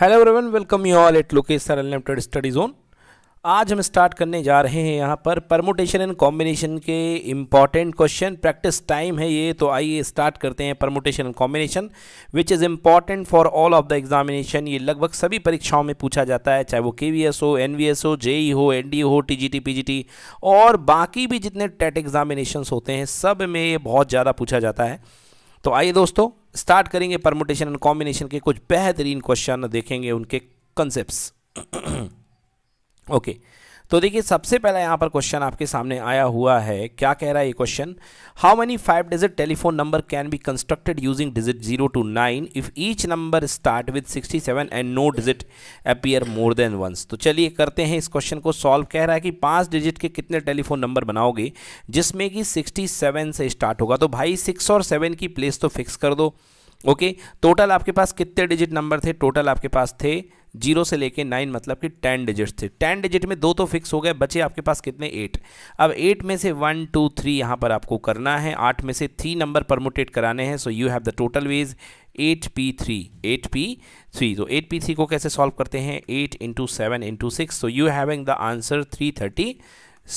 Hello everyone welcome you all at location unlimited study zone आज हम start करने जा रहे हैं यहाँ पर परमोटेशन एंड कॉम्बिनेशन के इम्पॉर्टेंट क्वेश्चन प्रैक्टिस टाइम है ये तो आइए स्टार्ट करते हैं permutation and combination which is important for all of the examination ये लगभग सभी परीक्षाओं में पूछा जाता है चाहे वो के वी एस हो एन वी एस हो जेई e हो एन डी e हो T G T P G T और बाकी भी जितने टेट एग्जामिनेशन होते हैं सब में ये बहुत ज़्यादा पूछा जाता है तो आइए दोस्तों स्टार्ट करेंगे परमोटेशन एंड कॉम्बिनेशन के कुछ बेहतरीन क्वेश्चन देखेंगे उनके कंसेप्ट ओके okay. तो देखिए सबसे पहला यहाँ पर क्वेश्चन आपके सामने आया हुआ है क्या कह रहा है ये question how many five digit telephone number can be constructed using digit zero to nine if each number start with sixty seven and no digit appear more than once तो चलिए करते हैं इस क्वेश्चन को सॉल्व कह रहा है कि पाँच डिजिट के कितने टेलीफोन नंबर बनाओगे जिसमें कि सिक्सटी सेवन से स्टार्ट होगा तो भाई सिक्स और सेवन की प्लेस तो फिक्स कर दो ओके okay? टोटल आपके पास कितने डिजिट नंबर थे टोटल आपके पास थे जीरो से लेके नाइन मतलब कि टेन डिजिट थे टेन डिजिट में दो तो फिक्स हो गए बचे आपके पास कितने एट अब एट में से वन टू थ्री यहाँ पर आपको करना है आठ में से थ्री नंबर परमोटेट कराने हैं so you have the total ways eight P three eight P three तो एट पी थ्री को कैसे सॉल्व करते हैं eight into seven into six so you having the answer three thirty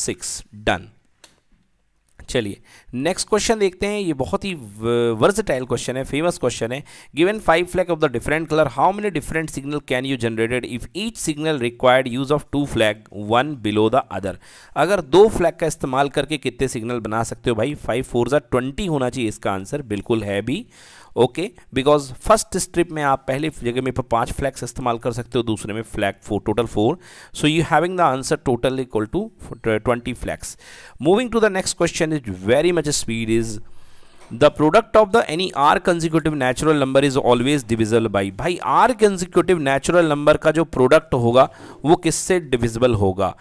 six done चलिए next question देखते हैं ये बहुत ही वर्सटाइल क्वेश्चन है फेमस क्वेश्चन है given five flag of the different colour how many different signal can you generated if each signal required use of two flag one below the other अगर दो flag का इस्तेमाल करके कितने signal बना सकते हो भाई फाइव फोर जो ट्वेंटी होना चाहिए इसका आंसर बिल्कुल है भी ओके बिकॉज फर्स्ट स्ट्रिप में आप पहले जगह में पांच फ्लैग्स इस्तेमाल कर सकते हो दूसरे में flag four total four so you having the answer total equal to twenty flags moving to the next question is very much speed is the product of the any r consecutive natural number is always divisible by भाई r consecutive natural number का जो product होगा वो किससे divisible होगा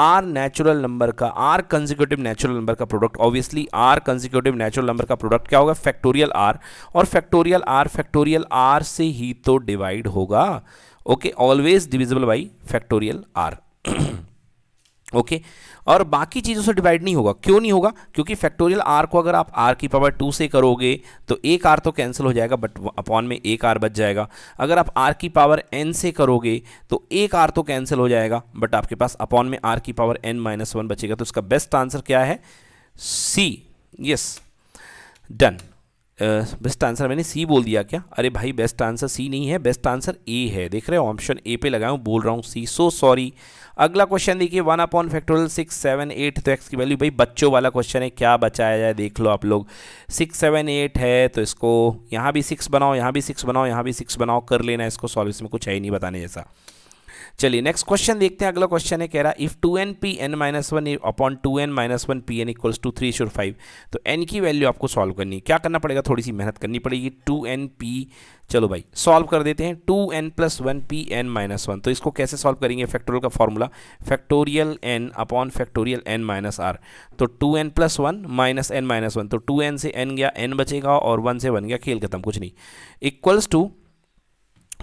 r natural number का r consecutive natural number का product obviously r consecutive natural number का प्रोडक्ट क्या होगा फैक्टोरियल आर और फैक्टोरियल आर फैक्टोरियल आर से ही तो डिवाइड होगा okay always divisible by factorial r okay okay? और बाकी चीज़ों से डिवाइड नहीं होगा क्यों नहीं होगा क्योंकि फैक्टोरियल आर को अगर आप आर की पावर टू से करोगे तो एक आर तो कैंसिल हो जाएगा बट अपॉन में एक आर बच जाएगा अगर आप आर की पावर एन से करोगे तो एक आर तो कैंसिल हो जाएगा बट आपके पास अपॉन में आर की पावर एन माइनस वन बचेगा तो इसका बेस्ट आंसर क्या है C yes done best answer मैंने सी बोल दिया क्या अरे भाई बेस्ट आंसर सी नहीं है बेस्ट आंसर ए है देख रहे हो ऑप्शन ए पे हूँ बोल रहा हूँ सी सो सॉरी अगला क्वेश्चन देखिए one upon factorial six seven eight तो एक्स की वैल्यू भाई बच्चों वाला क्वेश्चन है क्या बचाया जाए देख लो आप लोग सिक्स सेवन एट है तो इसको यहाँ भी सिक्स बनाओ यहाँ भी सिक्स बनाओ यहाँ भी सिक्स बनाओ कर लेना इसको सॉल्व इसमें कुछ है ही नहीं बताने जैसा चलिए नेक्स्ट क्वेश्चन देखते हैं अगला क्वेश्चन है कह रहा if two n P n minus one upon two n minus one P n equals to three शोर फाइव तो एन की वैल्यू आपको सॉल्व करनी है क्या करना पड़ेगा थोड़ी सी मेहनत करनी पड़ेगी टू एन पी चलो भाई सॉल्व कर देते हैं two n plus one P n minus one तो इसको कैसे सॉल्व करेंगे फैक्टोरियल का formula factorial N upon factorial N minus r तो two n plus one minus n minus one तो टू एन से एन गया एन बचेगा और वन से वन गया खेल खत्म कुछ नहीं इक्वल्स टू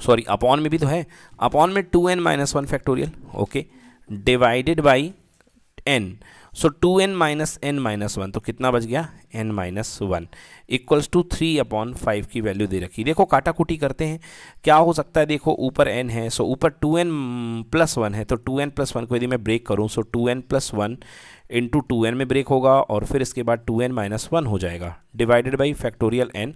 सॉरी अपॉन में भी तो है अपॉन में two n minus one factorial okay divided by n so two n minus n minus one तो कितना बच गया n minus one equals to three upon five की वैल्यू दे रखी देखो काटा कुटी करते हैं क्या हो सकता है देखो ऊपर एन है सो ऊपर टू एन प्लस वन है तो टू एन प्लस वन को यदि मैं ब्रेक करूँ so two n plus one into two n में ब्रेक होगा और फिर इसके बाद टू एन माइनस वन हो जाएगा डिवाइडेड बाई फैक्टोरियल एन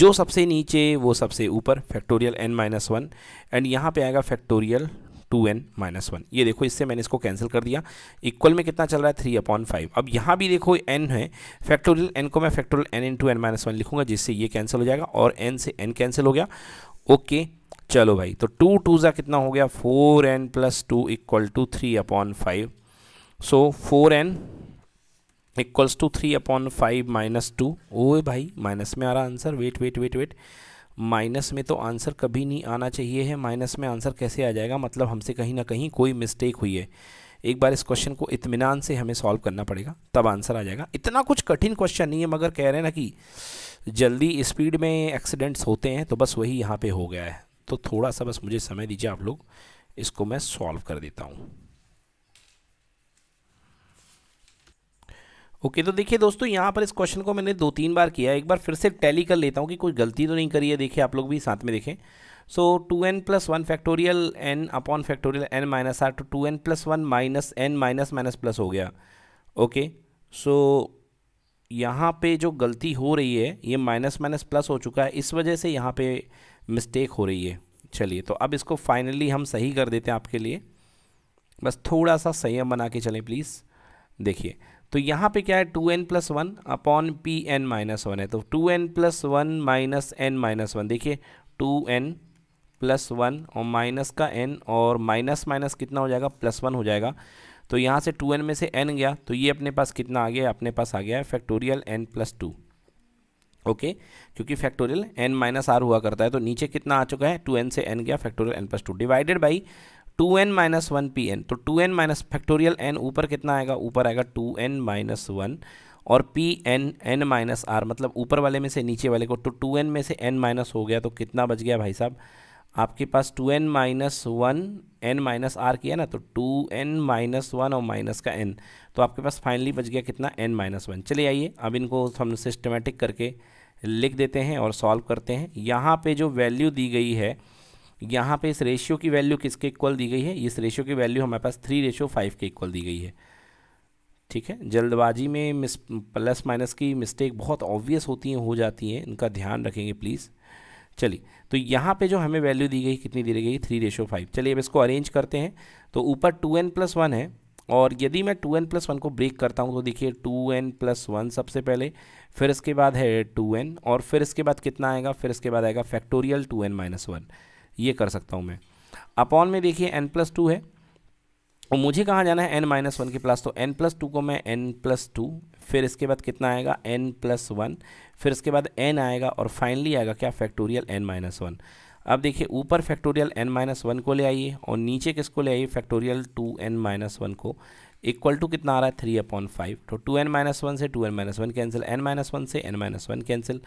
जो सबसे नीचे वो सबसे ऊपर factorial N minus one and यहाँ पे आएगा factorial two n minus one ये देखो इससे मैंने इसको कैंसिल कर दिया इक्वल में कितना चल रहा है थ्री अपॉन फाइव अब यहाँ भी देखो एन है फैक्टोरियल एन को मैं factorial n in two n minus one लिखूंगा जिससे ये कैंसिल हो जाएगा और एन से एन कैंसिल हो गया ओके okay, चलो भाई तो टू टू ज़ा कितना हो गया four n plus two equal to three upon five so four n equals to three upon five minus two ओ भाई माइनस में आ रहा answer wait wait wait wait minus में तो आंसर कभी नहीं आना चाहिए है माइनस में आंसर कैसे आ जाएगा मतलब हमसे कहीं ना कहीं कोई मिस्टेक हुई है एक बार इस क्वेश्चन को इतमान से हमें सॉल्व करना पड़ेगा तब आंसर आ जाएगा इतना कुछ कठिन क्वेश्चन नहीं है मगर कह रहे हैं ना कि जल्दी स्पीड में एक्सीडेंट्स होते हैं तो बस वही यहाँ पे हो गया है तो थोड़ा सा बस मुझे समय दीजिए आप लोग इसको मैं सॉल्व कर देता हूँ ओके तो देखिए दोस्तों यहाँ पर इस क्वेश्चन को मैंने दो तीन बार किया एक बार फिर से टैली कर लेता हूँ कि कोई गलती तो नहीं करी है देखिए आप लोग भी साथ में देखें so two n plus one factorial N upon factorial N minus r two two n plus one minus n minus minus plus हो गया ओके सो यहाँ पे जो गलती हो रही है ये माइनस माइनस प्लस हो चुका है इस वजह से यहाँ पे मिस्टेक हो रही है चलिए तो अब इसको फाइनली हम सही कर देते हैं आपके लिए बस थोड़ा सा संयम बना के चलें प्लीज़ देखिए तो यहाँ पे क्या है two n plus one upon P n minus one है तो two n plus one minus n minus one देखिए टू एन प्लस वन और माइनस का एन और माइनस माइनस कितना हो जाएगा प्लस वन हो जाएगा तो यहाँ से टू एन में से एन गया तो ये अपने पास कितना आ गया अपने पास आ गया है factorial n plus two okay क्योंकि फैक्टोरियल एन माइनस आर हुआ करता है तो नीचे कितना आ चुका है टू एन से एन गया factorial n plus two divided by two n minus one P n तो two n minus factorial n ऊपर कितना आएगा ऊपर आएगा टू एन माइनस वन और P n n minus r मतलब ऊपर वाले में से नीचे वाले को तो टू एन में से एन माइनस हो गया तो कितना बच गया भाई साहब आपके पास two n minus one n minus r किया ना तो टू एन माइनस वन और माइनस का एन तो आपके पास फाइनली बच गया कितना एन माइनस वन चलिए आइए अब इनको हम सिस्टमेटिक करके लिख देते हैं और सॉल्व करते हैं यहाँ पे जो वैल्यू दी गई है यहाँ पे इस रेशियो की वैल्यू किसके इक्वल दी गई है इस रेशियो की वैल्यू हमारे पास थ्री रेशियो फाइव के इक्वल दी गई है ठीक है जल्दबाजी में मिस प्लस माइनस की मिस्टेक बहुत ऑब्वियस होती हैं हो जाती हैं इनका ध्यान रखेंगे प्लीज़ चलिए तो यहाँ पे जो हमें वैल्यू दी गई कितनी दी गई थ्री रेशो फाइव चलिए अब इसको अरेंज करते हैं तो ऊपर टू एन प्लस वन है और यदि मैं टू एन प्लस वन को ब्रेक करता हूँ तो देखिए टू एन प्लस वन सबसे पहले फिर इसके बाद है टू एन और फिर इसके बाद कितना आएगा फिर इसके बाद आएगा factorial two n minus one ये कर सकता हूँ मैं अपॉन में देखिए एन प्लस टू है और मुझे कहाँ जाना है एन माइनस वन के प्लस तो एन प्लस टू को मैं एन प्लस टू फिर इसके बाद कितना आएगा एन प्लस वन फिर इसके बाद एन आएगा और फाइनली आएगा क्या फैक्टोरियल एन माइनस वन अब देखिए ऊपर फैक्टोरियल एन माइनस वन को ले आइए और नीचे किसको ले आइए factorial two n minus one को इक्वल टू कितना आ रहा है थ्री अपॉन फाइव तो टू एन माइनस वन से two n minus one cancel n minus one से n minus one cancel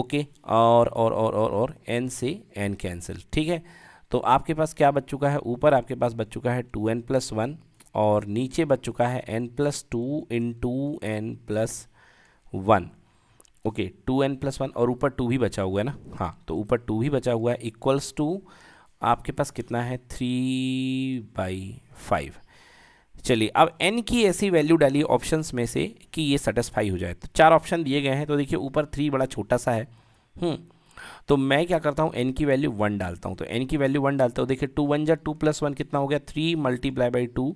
okay और और और और और एन से एन कैंसिल ठीक है तो आपके पास क्या बच चुका है ऊपर आपके पास बच चुका है टू एन प्लस वन और नीचे बच चुका है n plus two in two n plus one okay two n plus one और ऊपर टू भी बचा हुआ है ना हाँ तो ऊपर टू भी बचा हुआ है इक्वल्स टू आपके पास कितना है थ्री बाई फाइव चलिए अब एन की ऐसी वैल्यू डाली ऑप्शंस में से कि ये सेटिस्फाई हो जाए तो चार ऑप्शन दिए गए हैं तो देखिए ऊपर थ्री बड़ा छोटा सा है हम्म, तो मैं क्या करता हूँ एन की वैल्यू वन डालता हूँ तो एन की वैल्यू वन डालता हूँ देखिए टू वन या टू प्लस वन कितना हो गया थ्री मल्टीप्लाई बाई टू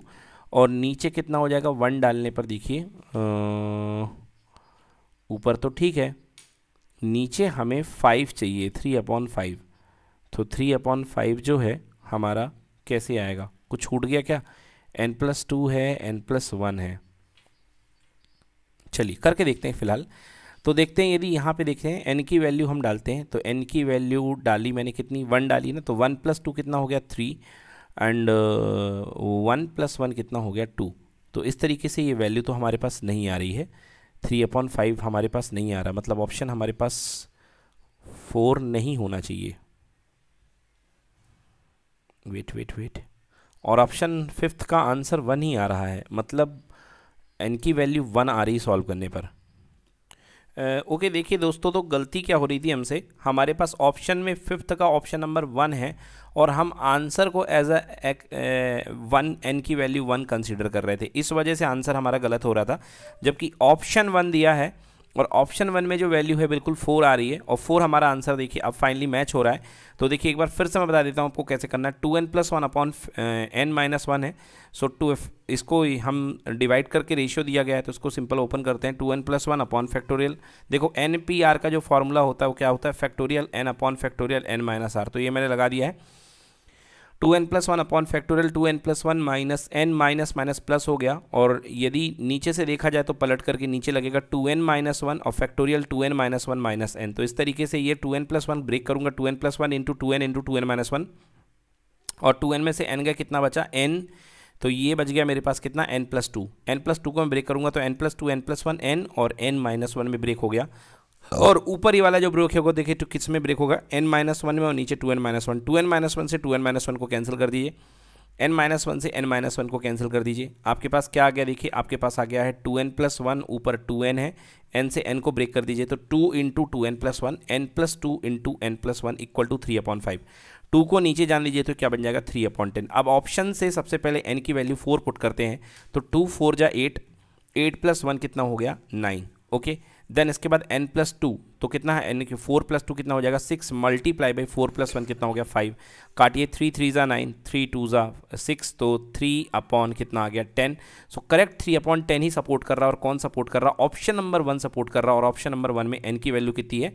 और नीचे कितना हो जाएगा वन डालने पर देखिए ऊपर तो ठीक है नीचे हमें फाइव चाहिए थ्री अपॉन फाइव तो थ्री अपॉन फाइव जो है हमारा कैसे आएगा कुछ छूट गया क्या एन प्लस टू है एन प्लस वन है चलिए करके देखते हैं फिलहाल तो देखते हैं यदि यहाँ पे देखते हैं एन की वैल्यू हम डालते हैं तो एन की वैल्यू डाली मैंने कितनी वन डाली ना तो वन प्लस टू कितना हो गया three and one plus one कितना हो गया टू तो इस तरीके से ये वैल्यू तो हमारे पास नहीं आ रही है थ्री अपॉन फाइव हमारे पास नहीं आ रहा मतलब ऑप्शन हमारे पास फोर नहीं होना चाहिए वेट वेट वेट और ऑप्शन फिफ्थ का आंसर वन ही आ रहा है मतलब एन की वैल्यू वन आ रही सॉल्व करने पर ओके देखिए दोस्तों तो गलती क्या हो रही थी हमसे हमारे पास ऑप्शन में फिफ्थ का ऑप्शन नंबर वन है और हम आंसर को एज अ वन एन की वैल्यू वन कंसिडर कर रहे थे इस वजह से आंसर हमारा गलत हो रहा था जबकि ऑप्शन वन दिया है और ऑप्शन वन में जो वैल्यू है बिल्कुल फोर आ रही है और फोर हमारा आंसर देखिए अब फाइनली मैच हो रहा है तो देखिए एक बार फिर से मैं बता देता हूँ आपको कैसे करना है two n plus one upon n minus one है सो टू इसको हम डिवाइड करके रेशियो दिया गया है तो इसको सिंपल ओपन करते हैं two n plus one upon factorial देखो एन पी आर का जो फॉर्मूला होता है वो क्या होता है factorial N upon factorial N minus r तो ये मैंने लगा दिया है two n plus one upon factorial two n plus one minus n minus minus plus हो गया और यदि नीचे से देखा जाए तो पलट करके नीचे लगेगा टू एन माइनस वन और factorial two n minus one minus n तो इस तरीके से ये two n plus one break करूंगा two n plus one into two n into two n minus one और टू एन में से एन का कितना बचा एन तो ये बच गया मेरे पास कितना n plus two n plus two को मैं ब्रेक करूँगा तो n plus two n plus one n और एन माइनस वन में ब्रेक हो गया और ऊपर ही वाला जो ब्रेक होगा देखिए तो किस में ब्रेक होगा एन माइनस वन में और नीचे two n minus one two n minus one से टू एन माइनस वन को कैंसिल कर दीजिए एन माइनस वन से एन माइनस वन को कैंसिल कर दीजिए आपके पास क्या आ गया देखिए आपके पास आ गया है टू एन प्लस वन ऊपर टू एन है एन से एन को ब्रेक कर दीजिए तो two into two n plus one n plus two into n plus one equal to three upon five two को नीचे जान लीजिए तो क्या बन जाएगा थ्री अपॉन टेन अब ऑप्शन से सबसे पहले एन की वैल्यू फोर पुट करते हैं तो टू फोर जा एट एट प्लस वन कितना हो गया नाइन ओके okay? देन इसके बाद एन प्लस टू तो कितना है एन फोर प्लस टू कितना हो जाएगा six multiply by four plus one कितना हो गया फाइव काटिए थ्री थ्री ज़ा नाइन थ्री टू ज़ा सिक्स तो थ्री अपॉन कितना आ गया ten so correct three upon ten ही सपोर्ट कर रहा है और कौन सपोर्ट कर रहा है ऑप्शन नंबर वन सपोर्ट कर रहा है और ऑप्शन नंबर वन में एन की वैल्यू कितनी है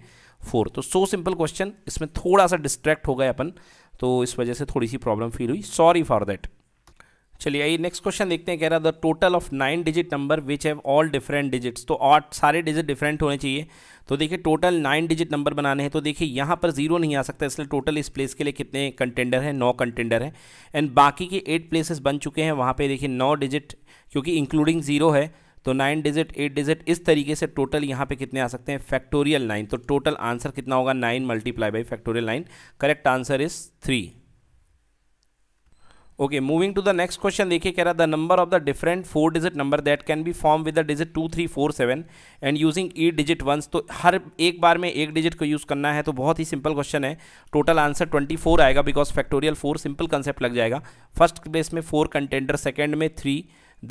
फोर तो सो सिंपल क्वेश्चन इसमें थोड़ा सा डिस्ट्रैक्ट हो गए अपन तो इस वजह से थोड़ी सी प्रॉब्लम फील हुई सॉरी फॉर दैट चलिए आइए नेक्स्ट क्वेश्चन देखते हैं कह रहा the total of nine digit number which have all different digits तो आठ सारे डिजिट डिफरेंट होने चाहिए तो देखिए टोटल नाइन डिजिट नंबर बनाने हैं तो देखिए यहाँ पर जीरो नहीं आ सकता इसलिए टोटल इस प्लेस के लिए कितने कंटेंडर हैं नौ कंटेंडर हैं एंड बाकी के एट प्लेसेस बन चुके हैं वहाँ पर देखिए नौ डिजिट क्योंकि इंक्लूडिंग जीरो है तो नाइन डिजिट एट डिजिट इस तरीके से टोटल यहाँ पे कितने आ सकते हैं फैक्टोरियल नाइन तो टोटल आंसर कितना होगा nine multiply by factorial nine correct answer is three okay moving to the next question देखिए कह रहा the number of the different four digit number that can be form with the digit two three four seven and using each digit once तो हर एक बार में एक digit को use करना है तो बहुत ही सिंपल क्वेश्चन है टोटल आंसर ट्वेंटी फोर आएगा because factorial four simple concept लग जाएगा फर्स्ट प्लेस में फोर कंटेंडर सेकेंड में three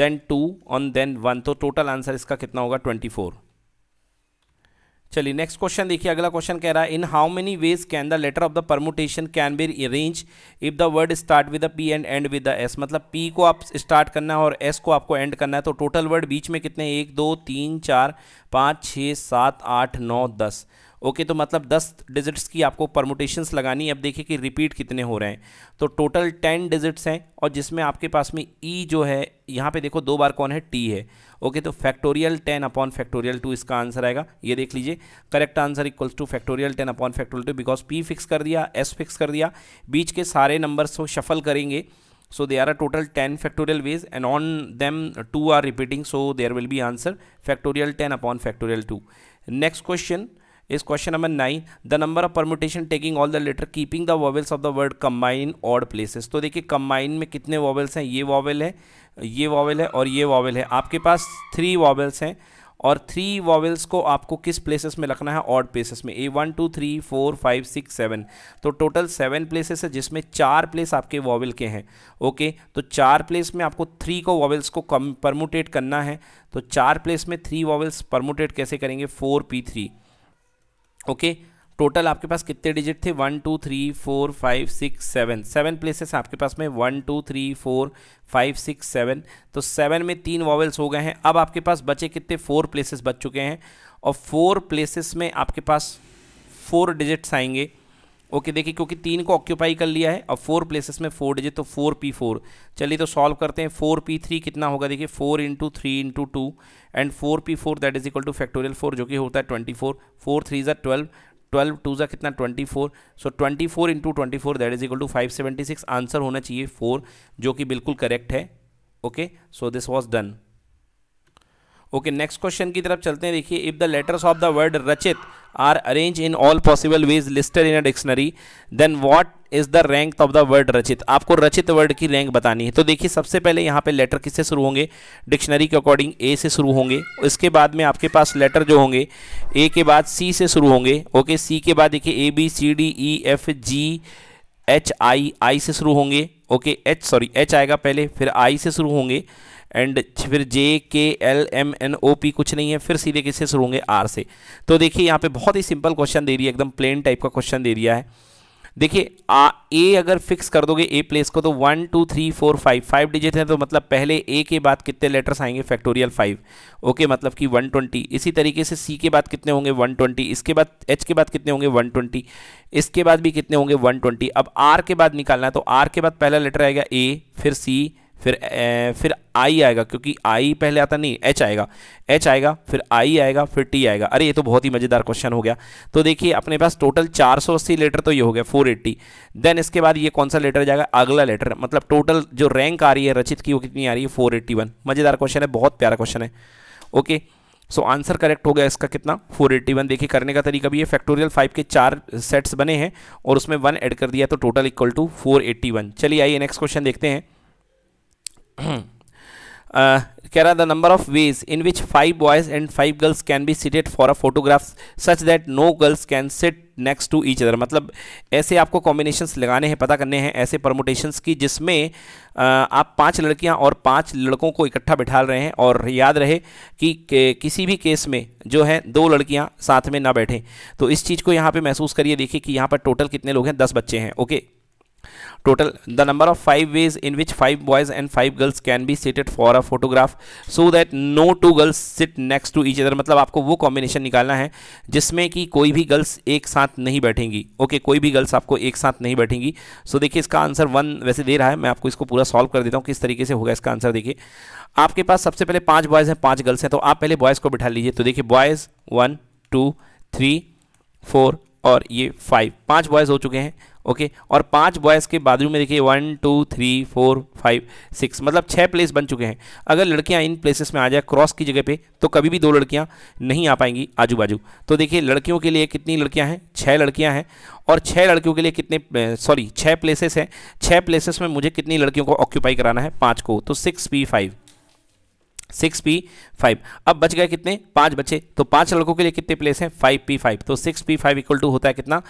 then two on then one तो टोटल आंसर इसका कितना होगा ट्वेंटी फोर चलिए नेक्स्ट क्वेश्चन देखिए अगला क्वेश्चन कह रहा है in how many ways can the letter of the permutation can be arrange if the word start with the P and and with the S मतलब पी को आप start करना है और एस को आपको एंड करना है तो टोटल वर्ड बीच में कितने एक दो तीन चार पाँच छः सात आठ नौ दस ओके तो मतलब दस डिजिट्स की आपको परमोटेशंस लगानी है अब देखिए कि रिपीट कितने हो रहे हैं तो टोटल टेन डिजिट्स हैं और जिसमें आपके पास में ई e जो है यहाँ पे देखो दो बार कौन है टी है ओके तो factorial ten upon factorial two इसका आंसर आएगा ये देख लीजिए correct answer equals to factorial ten upon factorial two because P fix कर दिया एस फिक्स कर दिया बीच के सारे नंबर्स को शफल करेंगे so they are are total 10 factorial ways and on them two are repeating so there will be answer factorial 10 upon factorial 2 next question इस question number nine the number of permutation taking all the letter keeping the vowels of the word combine odd places तो देखिए combine में कितने vowels हैं ये vowel है ये vowel है और ये वॉवल है आपके पास थ्री वॉवल्स हैं और थ्री वॉवल्स को आपको किस प्लेसेस में रखना है ऑड प्लेसेस में ए one two three four five six seven तो टोटल सेवन प्लेसेस है जिसमें चार प्लेस आपके वॉवल के हैं ओके तो चार प्लेस में आपको थ्री को वॉवल्स को कम परमोटेट करना है तो चार प्लेस में थ्री वॉवल्स परमोटेट कैसे करेंगे four P three okay total आपके पास कितने डिजिट थे one two three four five six seven seven places आपके पास में one two three four five six seven तो सेवन में तीन वॉवल्स हो गए हैं अब आपके पास बचे कितने फोर प्लेसेस बच चुके हैं और फोर प्लेसेस में आपके पास फोर डिजिट्स आएंगे ओके देखिए क्योंकि तीन को ऑक्यूपाई कर लिया है अब फोर प्लेसेस में फोर डिजिट तो फोर पी फोर चलिए तो सॉल्व करते हैं फोर पी थ्री कितना होगा देखिए four into three into two and four P four that is equal to factorial four जो कि होता है ट्वेंटी फोर फोर थ्री ज़ा ट्वेल्व ट्वेल्व टू ज़ा कितना twenty four so twenty four into twenty four that is equal to five seventy six answer होना चाहिए four जो कि बिल्कुल करेक्ट है okay so this was done okay next question की तरफ चलते हैं देखिए if the letters of the word Rachit are arrange in all possible ways listed in a dictionary then what is the rank of the word Rachit आपको रचित word की rank बतानी है तो देखिए सबसे पहले यहाँ पे लेटर किससे शुरू होंगे डिक्शनरी के अकॉर्डिंग ए से शुरू होंगे इसके बाद में आपके पास लेटर जो होंगे ए के बाद सी से शुरू होंगे ओके सी के बाद देखिए A B C D E F G H I I से शुरू होंगे ओके एच सॉरी एच आएगा पहले फिर आई से शुरू होंगे एंड फिर J K L M N O P कुछ नहीं है फिर सीधे किससे शुरू होंगे आर से तो देखिए यहाँ पे बहुत ही सिंपल क्वेश्चन दे रही है एकदम प्लेन टाइप का क्वेश्चन दे दिया है देखिए आ ए अगर फिक्स कर दोगे ए प्लेस को तो one two three four five five digit है तो मतलब पहले ए के बाद कितने लेटर्स आएंगे फैक्टोरियल फाइव ओके मतलब कि वन ट्वेंटी इसी तरीके से सी के बाद कितने होंगे वन ट्वेंटी इसके बाद एच के बाद कितने होंगे वन ट्वेंटी इसके बाद भी कितने होंगे वन ट्वेंटी अब आर के बाद निकालना है तो आर के बाद पहला लेटर आएगा ए फिर सी फिर ए, फिर आई आएगा क्योंकि आई पहले आता नहीं एच आएगा एच आएगा फिर आई आएगा फिर टी आएगा अरे ये तो बहुत ही मज़ेदार क्वेश्चन हो गया तो देखिए अपने पास टोटल 480 लेटर तो ये हो गया 480 देन इसके बाद ये कौन सा लेटर जाएगा अगला लेटर मतलब टोटल जो रैंक आ रही है रचित की वो कितनी आ रही है फोर मज़ेदार क्वेश्चन है बहुत प्यारा क्वेश्चन है ओके सो आंसर करेक्ट हो गया इसका कितना 481 देखिए करने का तरीका भी है फैक्टोरियल फाइव के चार सेट्स बने हैं और उसमें वन ऐड कर दिया तो टोटल इक्वल टू 481 चलिए आइए नेक्स्ट क्वेश्चन देखते हैं कह रहा the number of ways in which five boys and five girls can be be for for a such that no girls can sit next to each other मतलब ऐसे आपको combinations लगाने हैं पता करने हैं ऐसे परमोटेशंस की जिसमें uh, आप पांच लड़कियां और पांच लड़कों को इकट्ठा बिठा रहे हैं और याद रहे कि के, किसी भी केस में जो है दो लड़कियां साथ में ना बैठें तो इस चीज़ को यहाँ पे महसूस करिए देखिए कि यहाँ पर टोटल कितने लोग हैं दस बच्चे हैं okay total the number of five ways in which five boys and five girls can be seated for a photograph so that no two girls sit next to each other मतलब आपको वो combination निकालना है जिसमें कि कोई भी girls एक साथ नहीं बैठेंगी ओके okay, कोई भी गर्ल्स आपको एक साथ नहीं बैठेंगी सो so, देखिए इसका आंसर वन वैसे दे रहा है मैं आपको इसको पूरा सॉल्व कर देता हूँ किस तरीके से होगा इसका आंसर देखिए आपके पास सबसे पहले पाँच बॉयज़ हैं पाँच गर्ल्स हैं तो आप पहले बॉयज़ को बैठा लीजिए तो देखिए boys one two three four और ये फाइव पाँच बॉयज़ हो चुके हैं ओके और पांच बॉयज़ के बाथरूम में देखिए one two three four five six मतलब छः प्लेस बन चुके हैं अगर लड़कियां इन प्लेसेस में आ जाए क्रॉस की जगह पे तो कभी भी दो लड़कियां नहीं आ पाएंगी आजू बाजू तो देखिए लड़कियों के लिए कितनी लड़कियां हैं छः लड़कियां हैं और छः लड़कियों के लिए कितने सॉरी छः प्लेसेस हैं छः प्लेसेस में मुझे कितनी लड़कियों को ऑक्यूपाई कराना है पाँच को तो six P five six P five अब बच गए कितने पांच बचे तो पांच लड़कों के लिए कितने प्लेस हैं फाइव पी फाइव तो six P five equal to होता है कितना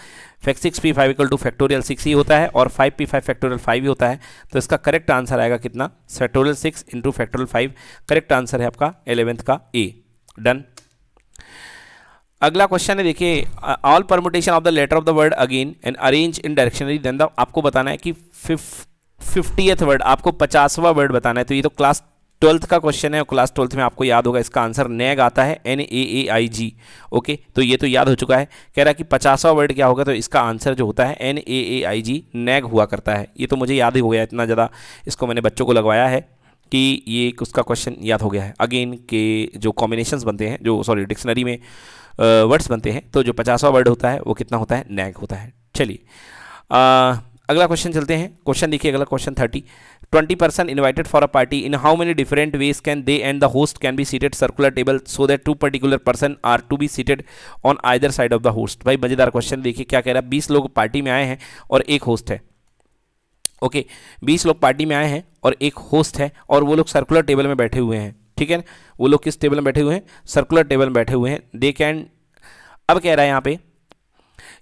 six P five equal to factorial six ही होता है और five P five factorial five ही होता है तो इसका करेक्ट आंसर आएगा कितना factorial six into factorial five correct answer है आपका एलेवेंथ का ए डन अगला क्वेश्चन है देखिए all permutation of the letter of the word again and arrange in dictionary then the आपको बताना है कि फिफ्टीएथ वर्ड आपको पचासवा वर्ड बताना है तो ये तो क्लास ट्वेल्थ का क्वेश्चन है क्लास ट्वेल्थ में आपको याद होगा इसका आंसर नैग आता है N A A I ji okay तो ये तो याद हो चुका है कह रहा है कि पचासवा वर्ड क्या होगा तो इसका आंसर जो होता है N A A I ji nag हुआ करता है ये तो मुझे याद ही हो गया इतना ज़्यादा इसको मैंने बच्चों को लगवाया है कि ये उसका क्वेश्चन याद हो गया है अगेन के जो कॉम्बिनेशन बनते हैं जो सॉरी डिक्शनरी में वर्ड्स बनते हैं तो जो पचासवा वर्ड होता है वो कितना होता है नैग होता है चलिए अगला क्वेश्चन चलते हैं क्वेश्चन देखिए अगला question thirty 20 person invited for a party in how many different ways can they and the host can be seated circular table so that two particular person are to be seated on either side of the host भाई मज़ेदार question देखिए क्या कह रहा है बीस लोग party में आए हैं और एक होस्ट है ओके okay, बीस लोग पार्टी में आए हैं और एक होस्ट है और वो लोग सर्कुलर टेबल में बैठे हुए हैं ठीक है वो लोग किस टेबल में बैठे हुए हैं सर्कुलर टेबल में बैठे हुए हैं दे कैन अब कह रहा है यहाँ पे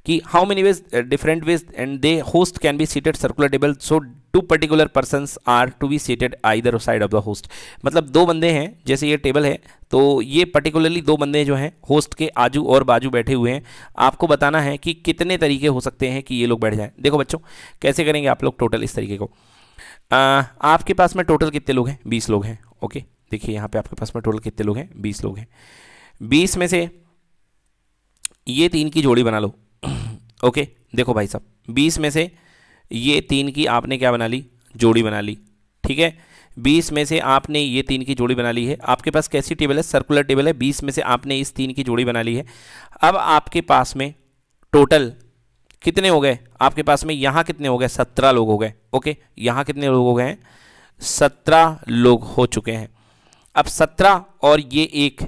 कि how many ways different ways and they host can be seated circular table so two particular person are to be seated either side of the host मतलब दो बंदे हैं जैसे ये टेबल है तो ये पर्टिकुलरली दो बंदे जो हैं होस्ट के आजू और बाजू बैठे हुए हैं आपको बताना है कि कितने तरीके हो सकते हैं कि ये लोग बैठ जाएं देखो बच्चों कैसे करेंगे आप लोग टोटल इस तरीके को आ, आपके पास में टोटल कितने लोग हैं बीस लोग हैं ओके देखिए यहाँ पे आपके पास में टोटल कितने लोग हैं बीस लोग हैं बीस में से ये तीन की जोड़ी बना लो ओके देखो भाई साहब बीस में से ये तीन की आपने क्या बना ली जोड़ी बना ली ठीक है बीस में से आपने ये तीन की जोड़ी बना ली है आपके पास कैसी टेबल है सर्कुलर टेबल है बीस में से आपने इस तीन की जोड़ी बना ली है अब आपके पास में टोटल कितने हो गए आपके पास में यहाँ कितने हो गए सत्रह लोग हो गए ओके यहाँ कितने लोग हो गए हैं सत्रह लोग हो चुके हैं अब सत्रह और ये एक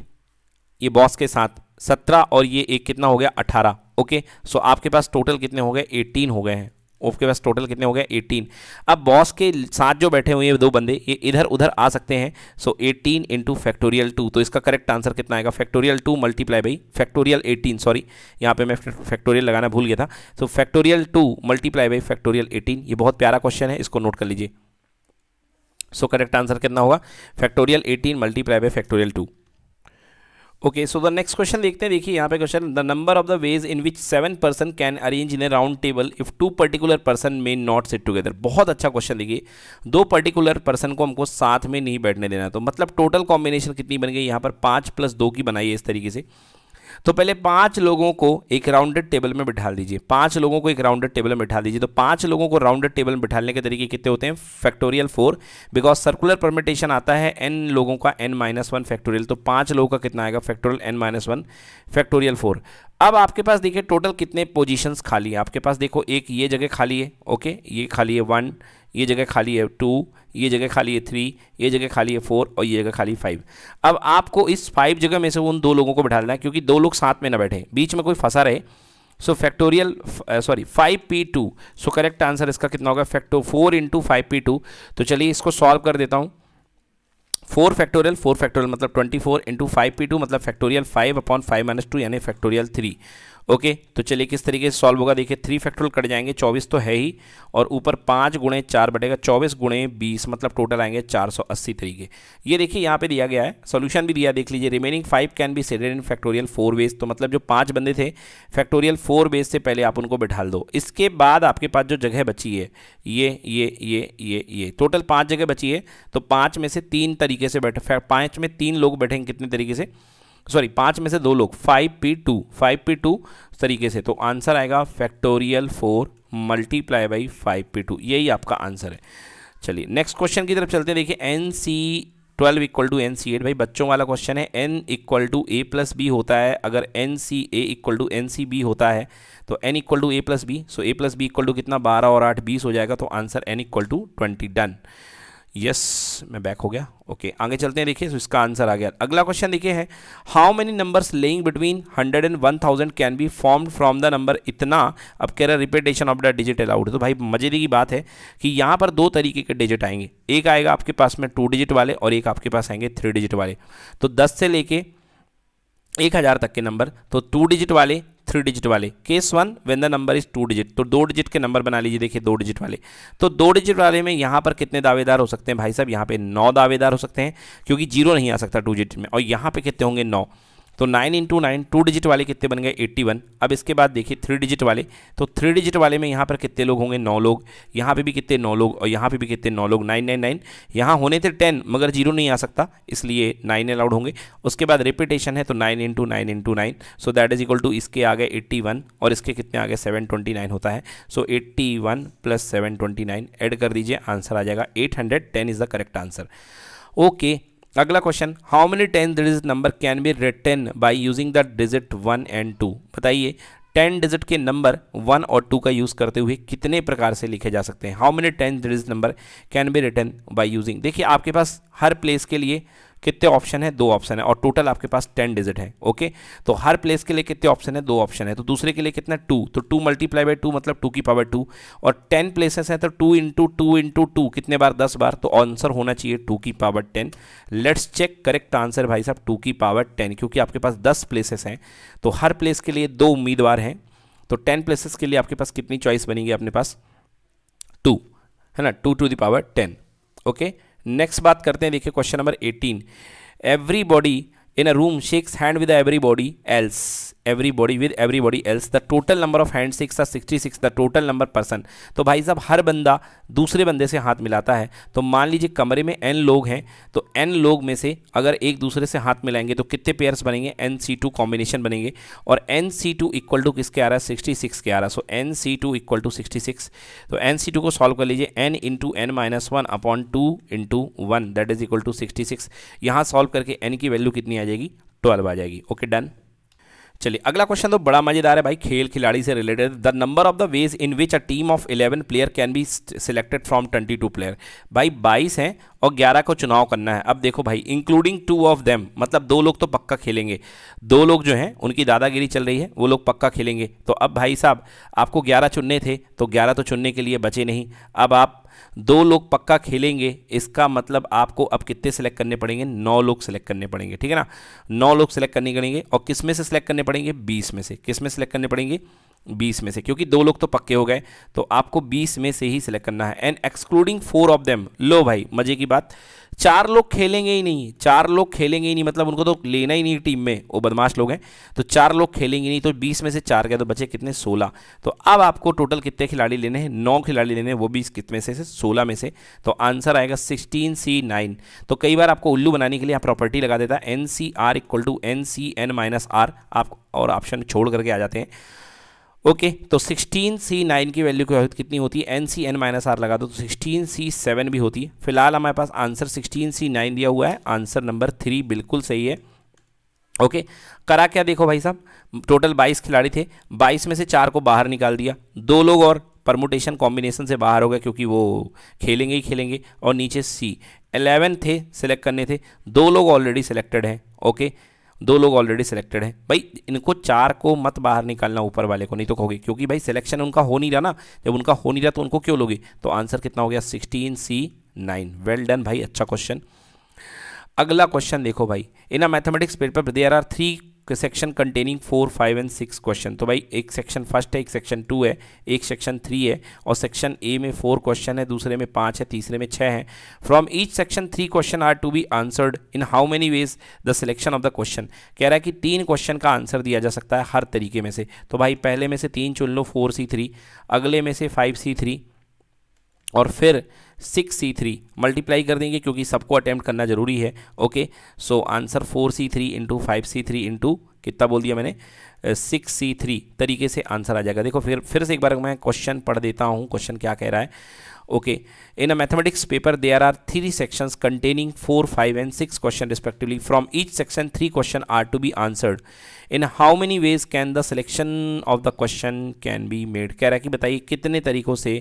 ये बॉस के साथ सत्रह और ये एक कितना हो गया अठारह ओके सो आपके पास टोटल कितने हो गए एटीन हो गए हैं उसके पास टोटल कितने हो गए एटीन अब बॉस के साथ जो बैठे हुए हैं दो बंदे ये इधर उधर आ सकते हैं so eighteen into factorial two तो इसका करेक्ट आंसर कितना आएगा factorial two multiply by factorial eighteen sorry यहाँ पे मैं फैक्टोरियल लगाना भूल गया था so factorial two multiply by factorial eighteen ये बहुत प्यारा क्वेश्चन है इसको नोट कर लीजिए सो करेक्ट आंसर कितना होगा factorial eighteen multiply by factorial two okay so the next question देखते हैं देखिए यहाँ पे question the number of the ways in which seven person can arrange in a round table if two particular person may not sit together बहुत अच्छा question देखिए दो particular person को हमको साथ में नहीं बैठने देना तो मतलब टोटल कॉम्बिनेशन कितनी बन गई यहाँ पर पाँच प्लस दो की बनाई है इस तरीके से तो पहले पांच लोगों को एक राउंडेड टेबल में बिठा दीजिए पांच लोगों को एक राउंडेड टेबल में बिठा दीजिए तो पांच लोगों को राउंडेड टेबल में बिठाने के तरीके कितने होते हैं factorial four because circular permutation आता है एन लोगों का एन माइनस वन फैक्टोरियल तो पांच लोगों का कितना आएगा factorial N minus one factorial four अब आपके पास देखिए टोटल कितने पोजिशन खाली हैं आपके पास देखो एक ये जगह खाली है ओके ये खाली है वन ये जगह खाली है टू ये जगह खाली है थ्री ये जगह खाली है फोर और ये जगह खाली फाइव अब आपको इस फाइव जगह में से उन दो लोगों को बैठा देना है क्योंकि दो लोग साथ में ना बैठे बीच में कोई फंसा रहे so factorial sorry five P two so correct answer इसका कितना होगा factorial four into five P two तो चलिए इसको सॉल्व कर देता हूँ फोर फैक्टोरियल फोर फैक्टोरियल मतलब twenty four into five P two मतलब factorial five upon five minus two यानी फैक्टोरियल थ्री ओके तो चलिए किस तरीके से सॉल्व होगा देखिए थ्री फैक्टोरियल कट जाएंगे चौबीस तो है ही और ऊपर पाँच गुणे चार बटेगा चौबीस गुणे बीस मतलब टोटल आएंगे चार सौ अस्सी तरीके ये देखिए यहाँ पे दिया गया है सोल्यूशन भी दिया देख लीजिए remaining five can be seated in factorial four ways तो मतलब जो पाँच बंदे थे फैक्टोरियल फोर वेज से पहले आप उनको बैठा दो इसके बाद आपके पास जो जगह बची है ये ये ये ये ये टोटल पाँच जगह बची है तो पाँच में से तीन तरीके से बैठे पाँच में तीन लोग बैठेंगे कितने तरीके से सॉरी पांच में से दो लोग five P two five P two तरीके से तो आंसर आएगा factorial four multiply by five P two यही आपका आंसर है चलिए नेक्स्ट क्वेश्चन की तरफ चलते हैं देखिए N C twelve equal to N C eight भाई बच्चों वाला क्वेश्चन है N equal to A plus B होता है अगर N C A equal to N C B होता है तो N equal to A plus B so A plus B equal to कितना बारह और आठ बीस हो जाएगा तो answer N equal to twenty done yes मैं बैक हो गया ओके okay, आगे चलते हैं देखिए तो इसका आंसर आ गया अगला क्वेश्चन देखिए है how many numbers lying between hundred and one thousand can be formed from the number इतना अब कह रहा है repetition of the digit allowed तो भाई मजे की बात है कि यहाँ पर दो तरीके के डिजिट आएंगे एक आएगा आपके पास में टू डिजिट वाले और एक आपके पास आएंगे थ्री डिजिट वाले तो दस से लेके एक हज़ार तक के नंबर तो टू डिजिट वाले थ्री डिजिट वाले case one when the number is two digit तो दो डिजिट के नंबर बना लीजिए देखिए दो डिजिट वाले तो दो डिजिट वाले में यहाँ पर कितने दावेदार हो सकते हैं भाई साहब यहाँ पे नौ दावेदार हो सकते हैं क्योंकि जीरो नहीं आ सकता टू डिजिट में और यहाँ पे कितने होंगे नौ तो nine into nine two digit वाले कितने बन गए एट्टी वन अब इसके बाद देखिए थ्री डिजिट वाले तो थ्री डिजिट वाले में यहाँ पर कितने लोग होंगे नौ लोग यहाँ पे भी कितने नौ लोग और यहाँ पे भी कितने नौ लोग नाइन नाइन नाइन यहाँ होने थे टेन मगर जीरो नहीं आ सकता इसलिए नाइन अलाउड होंगे उसके बाद रिपीटेशन है तो nine into nine into nine so that is equal to इसके आ गए एट्टी वन और इसके कितने आ गए सेवन ट्वेंटी नाइन होता है so eighty one plus seven twenty nine add कर दीजिए आंसर आ जाएगा eight hundred ten is the correct answer okay अगला क्वेश्चन how many ten digit number can be written by using the digit one and two बताइए ten digit के number one और two का यूज़ करते हुए कितने प्रकार से लिखे जा सकते हैं how many ten digit number can be written by using देखिए आपके पास हर प्लेस के लिए कितने ऑप्शन है दो ऑप्शन है और टोटल आपके पास टेन डिजिट है ओके तो हर प्लेस के लिए कितने ऑप्शन है दो ऑप्शन है तो दूसरे के लिए कितना टू तो टू मल्टीप्लाई बाई टू मतलब टू की पावर टू और टेन प्लेसेस हैं तो two into two into two कितने बार दस बार तो आंसर होना चाहिए टू की power ten let's check correct answer भाई साहब टू की पावर टेन क्योंकि आपके पास दस प्लेसेस हैं तो हर प्लेस के लिए दो उम्मीदवार हैं तो टेन प्लेसेस के लिए आपके पास कितनी चॉइस बनेगी अपने पास टू है ना two to the power ten okay next बात करते हैं देखिए question number eighteen everybody in a room shakes hand with everybody else everybody with everybody else the total number of handshakes था sixty six the total number person तो भाई साहब हर बंदा दूसरे बंदे से हाथ मिलाता है तो मान लीजिए कमरे में एन लोग हैं तो एन लोग में से अगर एक दूसरे से हाथ मिलाएंगे तो कितने पेयर्स बनेंगे एन सी टू कॉम्बिनेशन बनेंगे और N C two equal to किसके आ रहा है सिक्सटी सिक्स के आ रहा है so N C two equal to sixty six तो एन सी टू को सॉल्व कर लीजिए N into N minus one upon two into one that is equal to sixty six यहाँ सॉल्व करके एन की वैल्यू कितनी आ जाएगी ट्वेल्व आ जाएगी ओके okay, डन चलिए अगला क्वेश्चन तो बड़ा मजेदार है भाई खेल खिलाड़ी से related the number of the ways in which a team of eleven player can be selected from twenty two player भाई बाईस हैं और ग्यारह को चुनाव करना है अब देखो भाई इंक्लूडिंग टू ऑफ देम मतलब दो लोग तो पक्का खेलेंगे दो लोग जो हैं उनकी दादागिरी चल रही है वो लोग पक्का खेलेंगे तो अब भाई साहब आपको ग्यारह चुनने थे तो ग्यारह तो चुनने के लिए बचे नहीं अब आप दो लोग पक्का खेलेंगे इसका मतलब आपको अब कितने सेलेक्ट करने पड़ेंगे नौ लोग सेलेक्ट करने पड़ेंगे ठीक है ना नौ लोग सेलेक्ट करने पड़ेंगे और किस में से सेलेक्ट करने पड़ेंगे बीस में से किस में सेलेक्ट करने पड़ेंगे बीस में से क्योंकि दो लोग तो पक्के हो गए तो आपको बीस में से ही सिलेक्ट करना है and excluding four of them लो भाई मजे की बात चार लोग खेलेंगे ही नहीं चार लोग खेलेंगे ही नहीं मतलब उनको तो लेना ही नहीं टीम में वो बदमाश लोग हैं तो चार लोग खेलेंगे नहीं तो बीस में से चार गए तो बचे कितने सोलह तो अब आपको टोटल कितने खिलाड़ी लेने हैं नौ खिलाड़ी लेने हैं वो भी कितने से सोलह में से तो आंसर आएगा सिक्सटीन सी नाइन तो कई बार आपको उल्लू बनाने के लिए आप प्रॉपर्टी लगा देता है N C R equal to N C N minus R आप और ऑप्शन छोड़ करके आ जाते हैं ओके तो सिक्सटीन सी नाइन की वैल्यू कितनी होती है N C N minus R लगा दो तो 16 सी सेवन भी होती है फिलहाल हमारे पास आंसर सिक्सटीन सी नाइन दिया हुआ है आंसर नंबर थ्री बिल्कुल सही है ओके okay. करा क्या देखो भाई साहब टोटल 22 खिलाड़ी थे 22 में से चार को बाहर निकाल दिया दो लोग और परमुटेशन कॉम्बिनेशन से बाहर हो गए क्योंकि वो खेलेंगे ही खेलेंगे और नीचे सी एलेवन थे सिलेक्ट करने थे दो लोग ऑलरेडी सिलेक्टेड हैं ओके okay. दो लोग ऑलरेडी सिलेक्टेड हैं भाई इनको चार को मत बाहर निकालना ऊपर वाले को नहीं तो कहोगे क्योंकि भाई सिलेक्शन उनका हो नहीं रहा ना जब उनका हो नहीं रहा तो उनको क्यों लोगे तो आंसर कितना हो गया sixteen C nine well done भाई अच्छा क्वेश्चन अगला क्वेश्चन देखो भाई in a mathematics paper there are three आपके section containing four five and six question तो भाई एक सेक्शन फर्स्ट है एक सेक्शन टू है एक सेक्शन थ्री है और सेक्शन ए में फोर क्वेश्चन है दूसरे में पाँच है तीसरे में छः है from each section three question are to be answered in how many ways the selection of the question कह रहा है कि तीन क्वेश्चन का आंसर दिया जा सकता है हर तरीके में से तो भाई पहले में से तीन चुन लो फोर सी थ्री अगले में से फाइव सी थ्री और फिर सिक्स सी थ्री मल्टीप्लाई कर देंगे क्योंकि सबको अटैम्प्ट करना ज़रूरी है okay so answer four C three into five C three into कितना बोल दिया मैंने सिक्स सी थ्री तरीके से आंसर आ जाएगा देखो फिर फिर से एक बार मैं क्वेश्चन पढ़ देता हूँ क्वेश्चन क्या कह रहा है okay in a mathematics paper there are three sections containing four five and six question respectively from each section three question are to be answered in how many ways can the selection of the question can be made कह रहा है कि बताइए कितने तरीकों से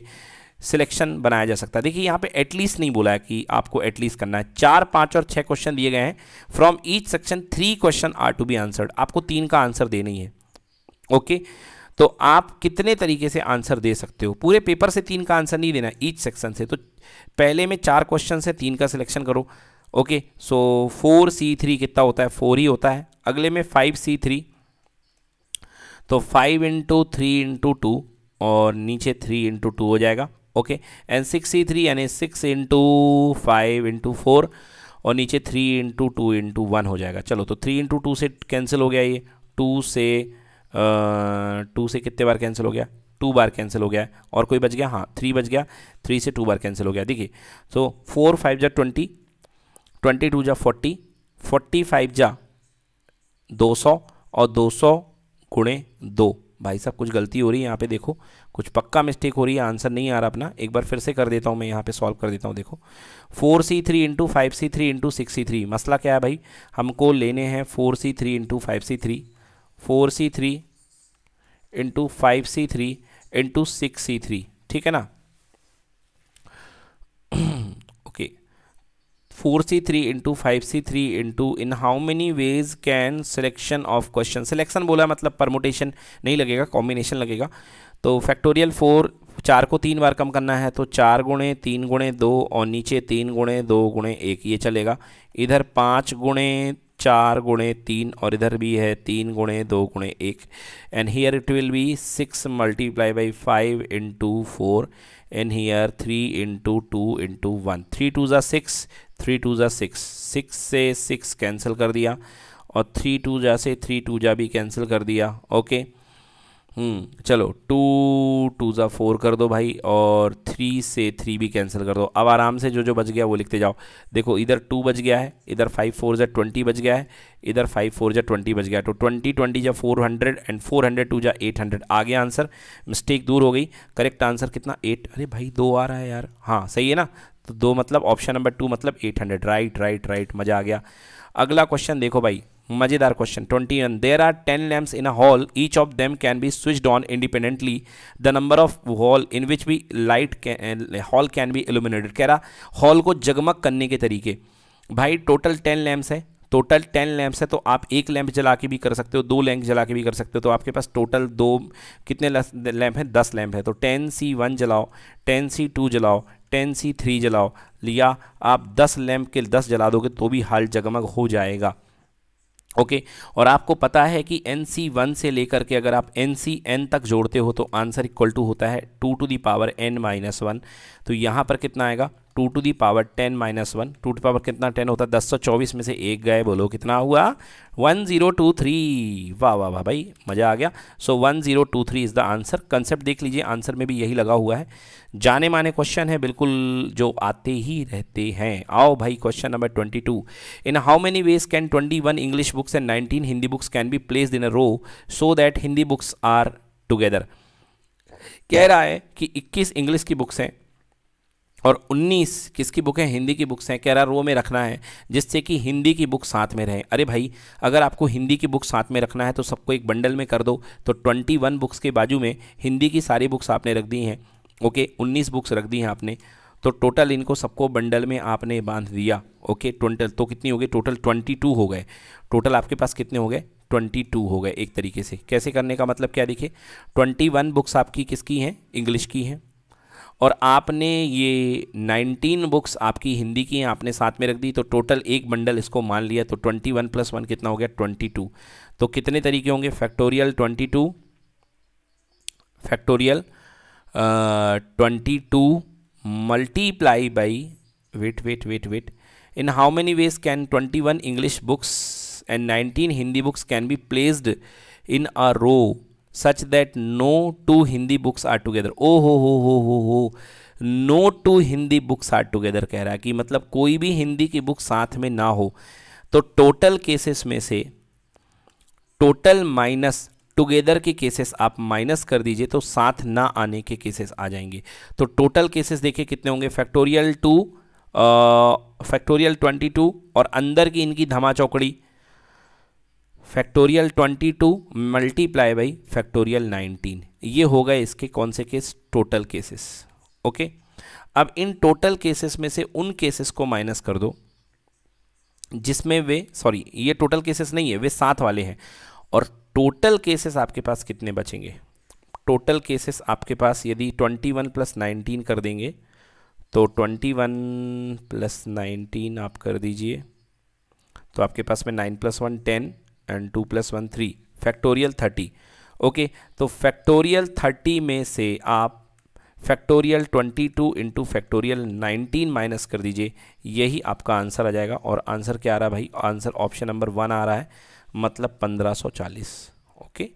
selection बनाया जा सकता है देखिए यहाँ पे एटलीस्ट नहीं बोला है कि आपको एटलीस्ट करना है चार पाँच और छः क्वेश्चन दिए गए हैं from each section three question are to be answered आपको तीन का आंसर ही है ओके तो आप कितने तरीके से आंसर दे सकते हो पूरे पेपर से तीन का आंसर नहीं देना ईच सेक्शन से तो पहले में चार क्वेश्चन से तीन का सिलेक्शन करो okay so four C three कितना होता है फोर ही होता है अगले में फाइव सी थ्री तो five into three into two और नीचे थ्री इंटू टू हो जाएगा okay and six C three यानी six into five into four और नीचे three into two into one हो जाएगा चलो तो थ्री इंटू टू से कैंसिल हो गया ये टू से टू से कितने बार कैंसिल हो गया टू बार कैंसिल हो गया और कोई बच गया हाँ थ्री बच गया थ्री से टू बार कैंसिल हो गया देखिए सो फोर फाइव जा ट्वेंटी ट्वेंटी टू जा फोर्टी फोर्टी फाइव जा दो सौ और दो सौ गुणे दो भाई साहब कुछ गलती हो रही है यहाँ पे देखो कुछ पक्का मिस्टेक हो रही है आंसर नहीं आ रहा अपना एक बार फिर से कर देता हूँ मैं यहाँ पे सॉल्व कर देता हूँ देखो four C three into five C three into six C three मसला क्या है भाई हमको लेने हैं four C three into five C three four C three into five C three into six C three ठीक है ना four C three into five C three into in how many ways can selection of question selection बोला मतलब permutation नहीं लगेगा combination लगेगा तो factorial four चार को तीन बार कम करना है तो चार गुणे तीन गुणे दो और नीचे तीन गुणे दो गुणे एक ये चलेगा इधर पाँच गुणे चार गुणे तीन और इधर भी है तीन गुणे दो गुणे एक and here it will be six multiply by five into four and here three into two into one three two ज़ा सिक्स थ्री टू ज़ा सिक्स सिक्स से सिक्स कैंसिल कर दिया और थ्री टू जा से थ्री टू जा भी कैंसिल कर दिया ओके हम्म, चलो टू टू ज़ा फोर कर दो भाई और थ्री से थ्री भी कैंसिल कर दो अब आराम से जो जो बच गया वो लिखते जाओ देखो इधर टू बच गया है इधर फाइव फोर ज़ा ट्वेंटी बच गया है इधर फाइव फोर ज़ा ट्वेंटी बच गया तो ट्वेंटी ट्वेंटी जा four hundred and four hundred two जा एट हंड्रेड आ गया आंसर मिस्टेक दूर हो गई करेक्ट आंसर कितना एट अरे भाई दो आ रहा है यार हाँ सही है ना तो दो मतलब ऑप्शन नंबर टू मतलब eight hundred right right right मज़ा आ गया अगला क्वेश्चन देखो भाई मज़ेदार question twenty one there are ten lamps in a hall each of them can be switched on independently the number of hall in which be light hall can be illuminated कह रहा hall को जगमग करने के तरीके भाई total ten lamps है total ten lamps है तो आप एक लैम्प जला के भी कर सकते हो दो लैंप जला के भी कर सकते हो तो आपके पास टोटल दो कितने लैम्प हैं दस लैम्प है तो टेन सी वन जलाओ टेन सी टू जलाओ टेन सी थ्री जलाओ लिया आप दस लैम्प के दस जला दोगे तो भी हाल जगमग हो जाएगा ओके okay, और आपको पता है कि एन सी वन से लेकर के अगर आप एन सी एन तक जोड़ते हो तो आंसर इक्वल टू होता है two to the power N minus one तो यहाँ पर कितना आएगा two to the power ten minus one two two power कितना टेन होता है दस सौ चौबीस में से एक गए बोलो कितना हुआ वन ज़ीरो टू थ्री वाह वाह वाह भाई मज़ा आ गया so one zero two three is the answer concept देख लीजिए आंसर में भी यही लगा हुआ है जाने माने क्वेश्चन है बिल्कुल जो आते ही रहते हैं आओ भाई question number twenty two in how many ways can twenty one English books and nineteen Hindi books can be place in a row so that Hindi books are together कह रहा है कि 21 इंग्लिश की बुक्स हैं और 19 किसकी बुक है हिंदी की बुक्स हैं कह रहा रो में रखना है जिससे कि हिंदी की बुक साथ में रहें अरे भाई अगर आपको हिंदी की बुक साथ में रखना है तो सबको एक बंडल में कर दो तो 21 बुक्स के बाजू में हिंदी की सारी बुक्स आपने रख दी हैं ओके 19 बुक्स रख दी हैं आपने तो टोटल इनको सबको बंडल में आपने बांध दिया ओके ट्वेंटल तो कितनी हो गई टोटल ट्वेंटी टू हो गए टोटल आपके पास कितने हो गए ट्वेंटी टू हो गए एक तरीके से कैसे करने का मतलब क्या देखिए ट्वेंटी वन बुक्स आपकी किसकी हैं इंग्लिश की हैं और आपने ये 19 बुक्स आपकी हिंदी की आपने साथ में रख दी तो टोटल एक बंडल इसको मान लिया तो 21 प्लस वन कितना हो गया 22 तो कितने तरीके होंगे factorial 22 factorial twenty two multiply by wait wait wait wait in how many ways can 21 English books and 19 Hindi books can be placed in a row such that no two Hindi books are together ओ हो हो हो हो हो no two Hindi books are together कह रहा है कि मतलब कोई भी हिंदी की बुक साथ में ना हो तो टोटल केसेस में से टोटल माइनस टुगेदर के केसेस आप माइनस कर दीजिए तो साथ ना आने के केसेस आ जाएंगे तो टोटल केसेस देखिए कितने होंगे factorial two factorial twenty two और अंदर की इनकी धमा चौकड़ी factorial twenty two multiply by factorial nineteen ये हो गए इसके कौन से केस टोटल केसेस ओके अब इन टोटल केसेस में से उन केसेस को माइनस कर दो जिसमें वे सॉरी ये टोटल केसेस नहीं है वे सात वाले हैं और टोटल केसेस आपके पास कितने बचेंगे टोटल केसेस आपके पास यदि ट्वेंटी वन प्लस नाइनटीन कर देंगे तो ट्वेंटी वन प्लस नाइनटीन आप कर दीजिए तो आपके पास में nine plus one ten and two plus one three factorial thirty okay तो फैक्टोरियल थर्टी में से आप factorial twenty two into factorial nineteen minus कर दीजिए यही आपका आंसर आ जाएगा और आंसर क्या आ रहा है भाई आंसर ऑप्शन नंबर वन आ रहा है मतलब पंद्रह सौ चालीस ओके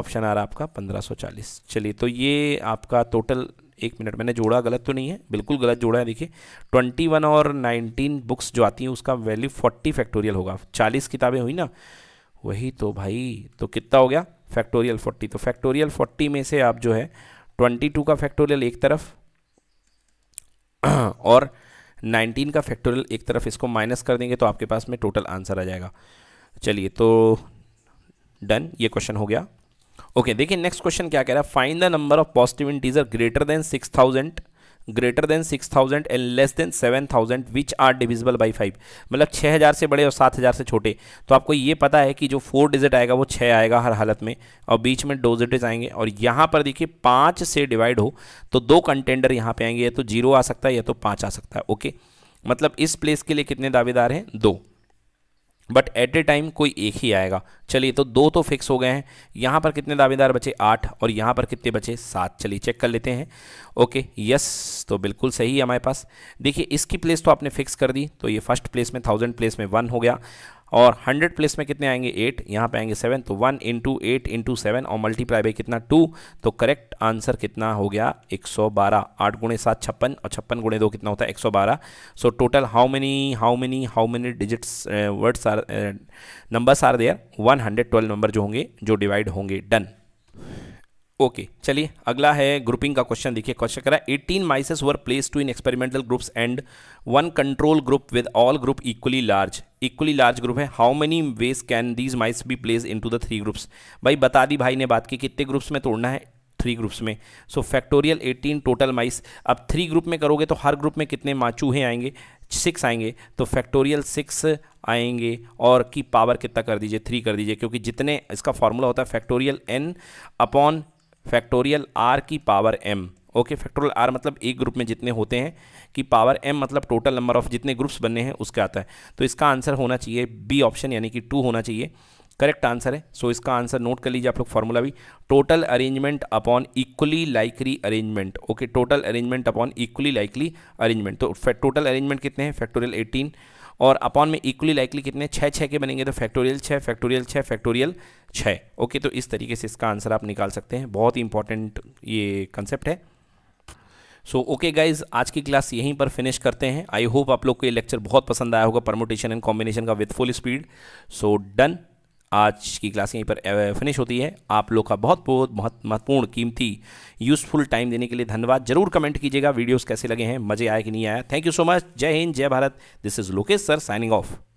ऑप्शन आ रहा है आपका पंद्रह सौ चालीस चलिए तो ये आपका टोटल एक मिनट मैंने जोड़ा गलत तो नहीं है बिल्कुल गलत जोड़ा है देखिए ट्वेंटी वन और नाइनटीन बुक्स जो आती हैं उसका वैल्यू फोर्टी फैक्टोरियल होगा चालीस किताबें हुई ना वही तो भाई तो कितना हो गया फैक्टोरियल 40 तो फैक्टोरियल 40 में से आप जो है 22 का फैक्टोरियल एक तरफ और 19 का फैक्टोरियल एक तरफ इसको माइनस कर देंगे तो आपके पास में टोटल आंसर आ जाएगा चलिए तो डन ये क्वेश्चन हो गया ओके देखिए नेक्स्ट क्वेश्चन क्या कह रहा है find the number of positive integer greater than six thousand greater than six thousand and less than seven thousand which are divisible by five मतलब छः हज़ार से बड़े और सात हज़ार से छोटे तो आपको ये पता है कि जो फोर डिजिट आएगा वो छः आएगा हर हालत में और बीच में दो डिजिट आएंगे और यहाँ पर देखिए पाँच से डिवाइड हो तो दो कंटेंडर यहाँ पे आएंगे या तो जीरो आ सकता है या तो पाँच आ सकता है ओके मतलब इस प्लेस के लिए कितने दावेदार हैं दो बट एट ए टाइम कोई एक ही आएगा चलिए तो दो तो फिक्स हो गए हैं यहाँ पर कितने दावेदार बचे आठ और यहाँ पर कितने बचे सात चलिए चेक कर लेते हैं ओके यस तो बिल्कुल सही है हमारे पास देखिए इसकी प्लेस तो आपने फिक्स कर दी तो ये फर्स्ट प्लेस में थाउजेंड प्लेस में वन हो गया और हंड्रेड प्लेस में कितने आएंगे एट यहाँ पे आएंगे सेवन तो one into eight into seven और मल्टीप्लाई बाई कितना टू तो करेक्ट आंसर कितना हो गया एक सौ बारह आठ गुणे सात छप्पन और छप्पन गुणे दो कितना होता है एक सौ बारह so total how many how many how many digits words are numbers are there one hundred twelve number जो होंगे जो डिवाइड होंगे डन ओके चलिए अगला है ग्रुपिंग का क्वेश्चन देखिए क्वेश्चन करा eighteen mice were place to in experimental groups and one control group with all group equally large equally large group है how many ways can these mice be place into the three groups भाई बता दी भाई ने बात की कितने groups में तोड़ना है थ्री ग्रुप्स में so factorial eighteen total mice अब थ्री ग्रुप में करोगे तो हर ग्रुप में कितने माचूहे आएंगे सिक्स आएंगे तो फैक्टोरियल सिक्स आएंगे और की पावर कितना कर दीजिए थ्री कर दीजिए क्योंकि जितने इसका फॉर्मूला होता है factorial N upon factorial R की power M okay factorial R मतलब एक ग्रुप में जितने होते हैं कि पावर एम मतलब टोटल नंबर ऑफ जितने ग्रुप्स बनने हैं उसका आता है तो इसका आंसर होना चाहिए बी ऑप्शन यानी कि टू होना चाहिए करेक्ट आंसर है सो so, इसका आंसर नोट कर लीजिए आप लोग फॉर्मूला भी total arrangement upon equally likely arrangement okay total arrangement upon equally likely arrangement तो टोटल अरेंजमेंट कितने हैं फैक्टोरियल एटीन और अपॉन में इक्वली लाइकली कितने छः छः के बनेंगे तो फैक्टोरियल छः फैक्टोरियल छः फैक्टोरियल छः ओके तो इस तरीके से इसका आंसर आप निकाल सकते हैं बहुत ही इंपॉर्टेंट ये कंसेप्ट है सो ओके गाइज आज की क्लास यहीं पर फिनिश करते हैं आई होप आप लोग को ये लेक्चर बहुत पसंद आया होगा परमोटेशन एंड कॉम्बिनेशन का with full speed so done आज की क्लास यहीं पर फिनिश होती है आप लोग का बहुत बहुत महत्वपूर्ण कीमती यूज़फुल टाइम देने के लिए धन्यवाद जरूर कमेंट कीजिएगा वीडियोस कैसे लगे हैं मज़े आए कि नहीं आया थैंक यू सो मच जय हिंद जय Bharat this is Lokesh sir signing of